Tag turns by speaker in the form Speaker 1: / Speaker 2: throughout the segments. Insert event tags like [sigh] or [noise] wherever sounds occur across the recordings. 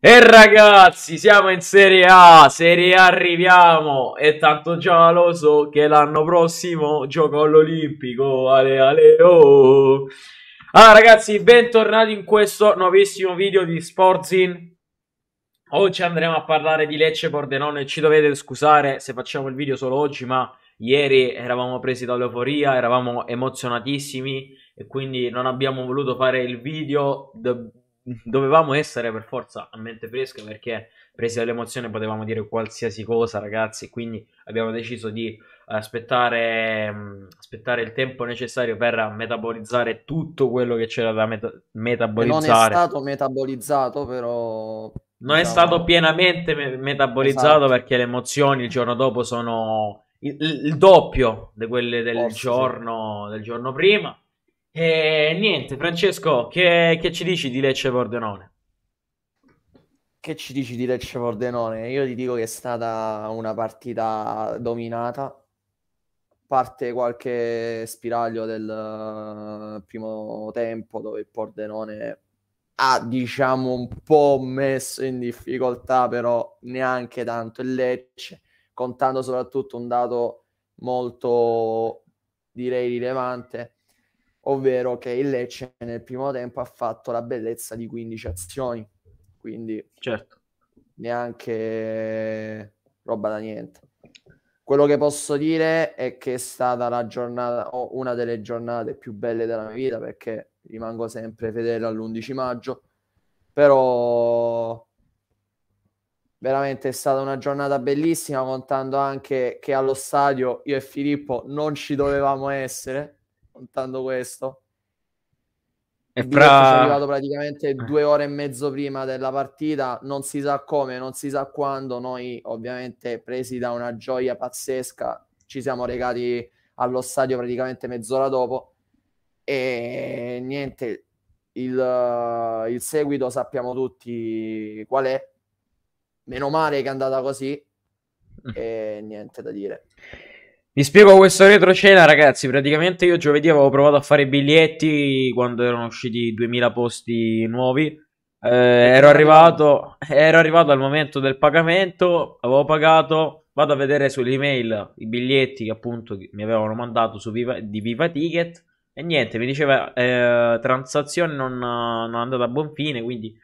Speaker 1: E ragazzi, siamo in Serie A, Serie A arriviamo e tanto già lo so che l'anno prossimo gioco all'Olimpico, ale ale oh. Allora ragazzi, bentornati in questo nuovissimo video di Sportzin. Oggi andremo a parlare di Lecce Pordenone, ci dovete scusare se facciamo il video solo oggi, ma ieri eravamo presi dall'euforia, eravamo emozionatissimi e quindi non abbiamo voluto fare il video... The dovevamo essere per forza a mente fresca perché presi dall'emozione potevamo dire qualsiasi cosa, ragazzi. Quindi abbiamo deciso di aspettare, mm, aspettare il tempo necessario per metabolizzare tutto quello che c'era da meta- metabolizzare. non è
Speaker 2: stato metabolizzato, però. Non diciamo... è stato
Speaker 1: pienamente me-
Speaker 2: metabolizzato esatto.
Speaker 1: perché le emozioni il giorno dopo sono il, il doppio di quelle del, Forse, giorno, sì. del giorno prima e niente, Francesco, che, che ci dici di Lecce Pordenone?
Speaker 2: Che ci dici di Lecce Pordenone? Io ti dico che è stata una partita dominata, parte qualche spiraglio del eh, primo tempo dove il Pordenone ha diciamo un po' messo in difficoltà però neanche tanto il Lecce contando soprattutto un dato molto direi rilevante ovvero che il Lecce nel primo tempo ha fatto la bellezza di 15 azioni, quindi certo. neanche roba da niente. Quello che posso dire è che è stata la giornata, o una delle giornate più belle della mia vita, perché rimango sempre fedele all'11 maggio, però veramente è stata una giornata bellissima, contando anche che allo stadio io e Filippo non ci dovevamo essere contando questo.
Speaker 1: E fra... sono arrivato
Speaker 2: praticamente eh. due ore e mezzo prima della partita, non si sa come, non si sa quando, noi ovviamente presi da una gioia pazzesca ci siamo recati allo stadio praticamente mezz'ora dopo e niente, il, eh, il seguito sappiamo tutti qual è, meno male che è andata così mm. e niente da dire.
Speaker 1: Vi spiego questo retroscena ragazzi, praticamente io giovedì avevo provato a fare biglietti quando erano usciti 2000 posti nuovi, eh, ero, arrivato, ero arrivato al momento del pagamento, avevo pagato, vado a vedere sull'email i biglietti che appunto mi avevano mandato Viva, di Viva Ticket e niente, mi diceva eh, transazione non, non è andata a buon fine, quindi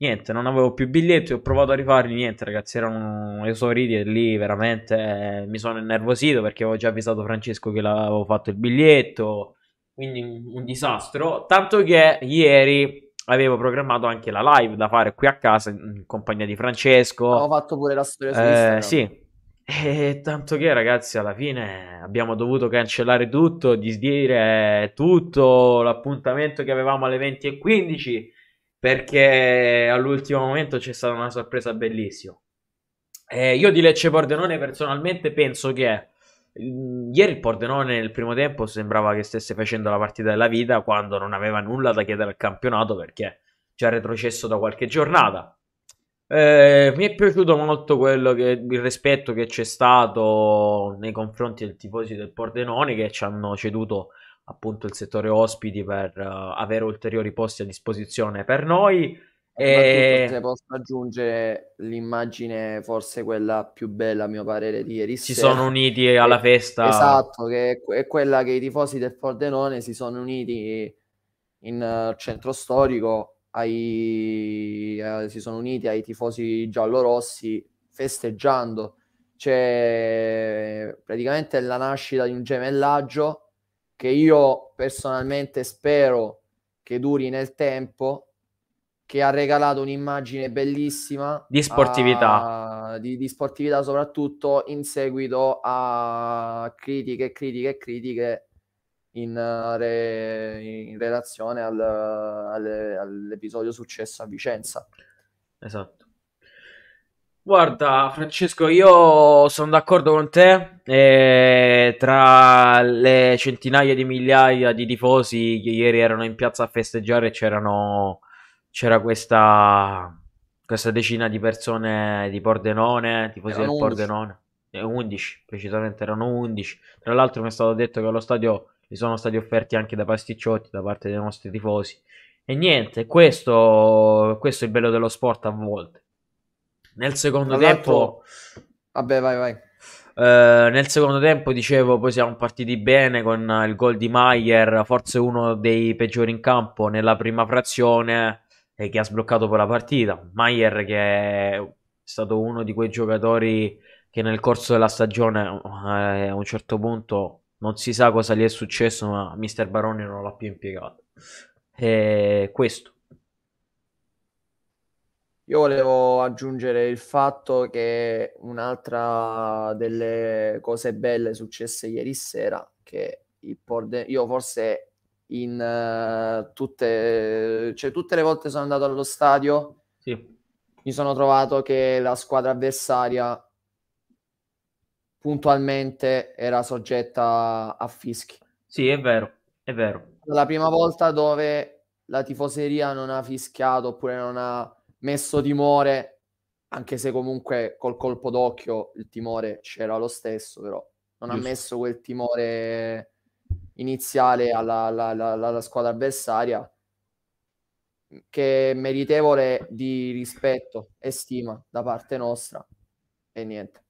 Speaker 1: niente, non avevo più biglietti, ho provato a rifarli, niente ragazzi, erano esauriti e lì veramente eh, mi sono innervosito perché avevo già avvisato Francesco che l'avevo fatto il biglietto, quindi un, un disastro, tanto che ieri avevo programmato anche la live da fare qui a casa in compagnia di Francesco. Ho
Speaker 2: fatto pure la storia su eh, Instagram. Eh, sì. E tanto
Speaker 1: che ragazzi, alla fine abbiamo dovuto cancellare tutto, disdire eh, tutto l'appuntamento che avevamo alle 20 e 15 perché all'ultimo momento c'è stata una sorpresa bellissima. Eh, io di Lecce Pordenone personalmente penso che mm, ieri il Pordenone nel primo tempo sembrava che stesse facendo la partita della vita quando non aveva nulla da chiedere al campionato perché già retrocesso da qualche giornata. Eh, mi è piaciuto molto che, il rispetto che c'è stato nei confronti del tifosi del Pordenone che ci hanno ceduto appunto il settore ospiti per uh, avere ulteriori posti a disposizione per noi. Eh, e se posso
Speaker 2: aggiungere l'immagine, forse quella più bella a mio parere di ieri Si sera. sono uniti
Speaker 1: alla eh, festa. Esatto,
Speaker 2: che è quella che i tifosi del Pordenone si sono uniti in centro storico, ai, uh, si sono uniti ai tifosi giallorossi festeggiando. C'è praticamente la nascita di un gemellaggio che io personalmente spero che duri nel tempo, che ha regalato un'immagine bellissima di sportività, a, di, di, sportività soprattutto in seguito a critiche, critiche, critiche in, re, in relazione al, al, all'episodio successo a Vicenza.
Speaker 1: Esatto. Guarda, Francesco, io sono d'accordo con te. E tra le centinaia di migliaia di tifosi che ieri erano in piazza a festeggiare, c'era questa, questa, decina di persone di Pordenone, tifosi erano del 11. Pordenone. 11, eh, precisamente erano 11. Tra l'altro mi è stato detto che allo stadio gli sono stati offerti anche da pasticciotti da parte dei nostri tifosi. E niente, questo, questo è il bello dello sport a volte
Speaker 2: nel secondo tempo... Vabbè, vai, vai.
Speaker 1: Uh, nel secondo tempo, dicevo, poi siamo partiti bene con il gol di Maier, forse uno dei peggiori in campo nella prima frazione e che ha sbloccato poi la partita. Maier che è stato uno di quei giocatori che nel corso della stagione eh, a un certo punto non si sa cosa gli è successo, ma Mister Baroni non l'ha più impiegato. E questo.
Speaker 2: Io volevo aggiungere il fatto che un'altra delle cose belle successe ieri sera, che il Porden- io forse in uh, tutte, cioè, tutte le volte sono andato allo stadio, sì. mi sono trovato che la squadra avversaria puntualmente era soggetta a fischi. Sì, è vero, è vero. La prima volta dove la tifoseria non ha fischiato oppure non ha messo timore, anche se comunque col colpo d'occhio il timore c'era lo stesso, però non Giusto. ha messo quel timore iniziale alla, alla, alla, alla squadra avversaria che è meritevole di rispetto e stima da parte nostra e niente.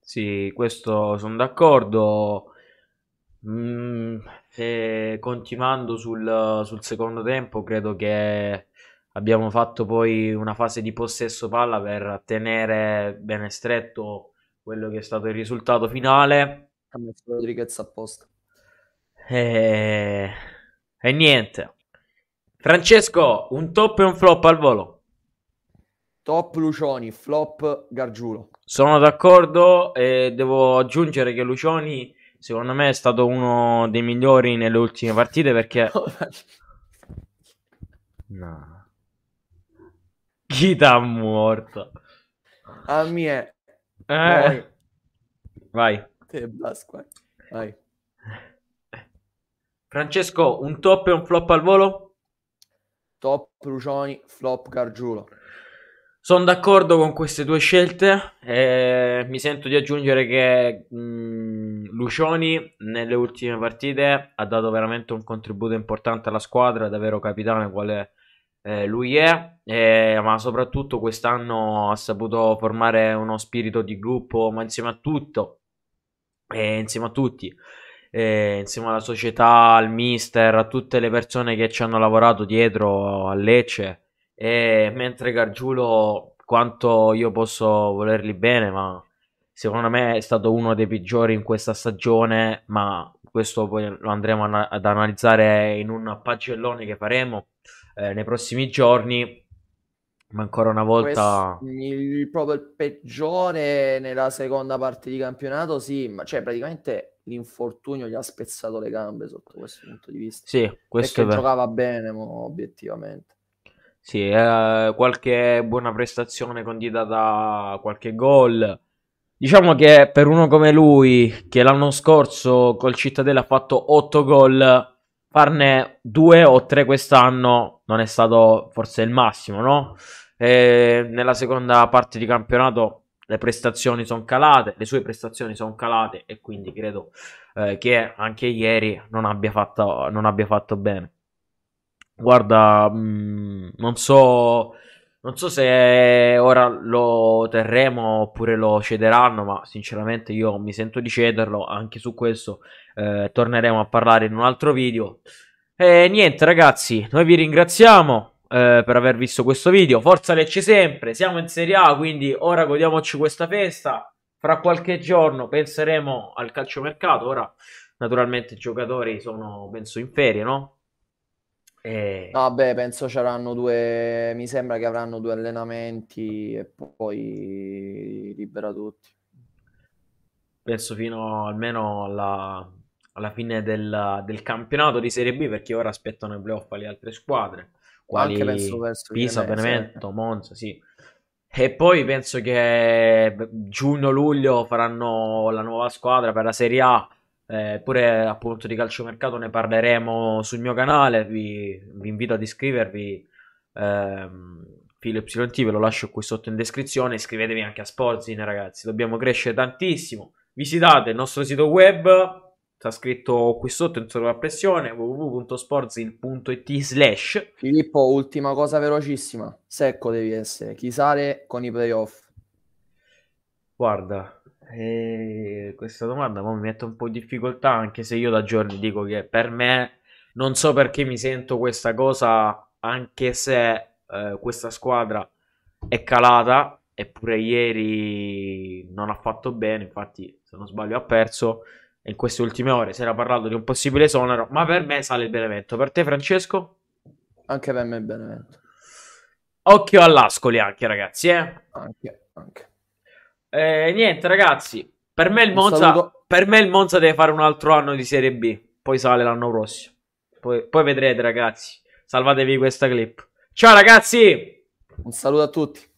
Speaker 1: Sì, questo sono d'accordo. Mm, eh, continuando sul, sul, secondo tempo, credo che Abbiamo fatto poi una fase di possesso palla per tenere bene stretto quello che è stato il risultato finale.
Speaker 2: Ha messo Rodriguez apposta.
Speaker 1: E... Eh, e niente. Francesco, un top e un flop al volo.
Speaker 2: Top Lucioni, flop Gargiulo.
Speaker 1: Sono d'accordo e devo aggiungere che Lucioni secondo me è stato uno dei migliori nelle ultime partite perché... [laughs] no. Chi t'ha morto?
Speaker 2: A ah, mie. Eh. Vai. Te
Speaker 1: blasco, vai. Francesco, un top e un flop al volo? Top Lucioni, flop Gargiulo. Sono d'accordo con queste due scelte. Eh, mi sento di aggiungere che mh, mm, Lucioni nelle ultime partite ha dato veramente un contributo importante alla squadra, davvero capitano quale eh, lui è, eh, ma soprattutto quest'anno ha saputo formare uno spirito di gruppo, ma insieme a tutto, eh, insieme a tutti, eh, insieme alla società, al mister, a tutte le persone che ci hanno lavorato dietro a Lecce. E mentre Gargiulo, quanto io posso volerli bene, ma secondo me è stato uno dei peggiori in questa stagione, ma questo poi lo andremo ad analizzare in un pagellone che faremo eh, nei prossimi giorni. Ma ancora una volta.
Speaker 2: Questo, il, proprio il peggiore nella seconda parte di campionato, sì, ma cioè praticamente l'infortunio gli ha spezzato le gambe sotto questo punto di vista. Sì, questo Perché è vero. giocava bene, mo, obiettivamente.
Speaker 1: Sì, eh, qualche buona prestazione condita da qualche gol. Diciamo che per uno come lui, che l'anno scorso col Cittadella ha fatto 8 gol, farne due o tre quest'anno non è stato forse il massimo, no? E nella seconda parte di campionato le prestazioni sono calate, le sue prestazioni sono calate e quindi credo eh, che anche ieri non abbia fatto, non abbia fatto bene. Guarda, mh, mm, non so non so se ora lo terremo oppure lo cederanno, ma sinceramente io mi sento di cederlo, anche su questo eh, torneremo a parlare in un altro video. E niente ragazzi, noi vi ringraziamo eh, per aver visto questo video, forza Lecce sempre, siamo in Serie A, quindi ora godiamoci questa festa, fra qualche giorno penseremo al
Speaker 2: calciomercato, ora
Speaker 1: naturalmente i giocatori sono penso in ferie, no? E... Eh.
Speaker 2: No, penso ci avranno due, mi sembra che avranno due allenamenti e poi libera tutti.
Speaker 1: Penso fino almeno alla, alla fine del, del, campionato di Serie B perché ora aspettano i playoff alle altre squadre. Quali Anche penso, penso Pisa, Benevento, Monza, sì. E poi penso che giugno-luglio faranno la nuova squadra per la Serie A eh, pure appunto di calciomercato ne parleremo sul mio canale, vi, vi invito ad iscrivervi, ehm, filo YT ve lo lascio qui sotto in descrizione, iscrivetevi anche a Sportzine ragazzi, dobbiamo crescere tantissimo, visitate il nostro
Speaker 2: sito web, sta scritto qui sotto in sovrappressione www.sportzin.it slash Filippo ultima cosa velocissima secco devi essere chi sale con i playoff guarda eh, questa domanda
Speaker 1: mi mette un po' in difficoltà, anche se io da giorni dico che per me non so perché mi sento questa cosa, anche se eh, questa squadra è calata, eppure ieri non ha fatto bene, infatti se non sbaglio ha perso, in queste ultime ore si era parlato di un possibile esonero, ma per me sale il Benevento, per te Francesco? Anche per me il Benevento. Occhio all'Ascoli anche ragazzi, eh? Anche, anche. Eh, niente, ragazzi. Per me, Monza, per me, il Monza, deve fare un altro anno di Serie B. Poi sale l'anno prossimo. Poi, poi vedrete, ragazzi. Salvatevi questa clip. Ciao, ragazzi. Un saluto a tutti.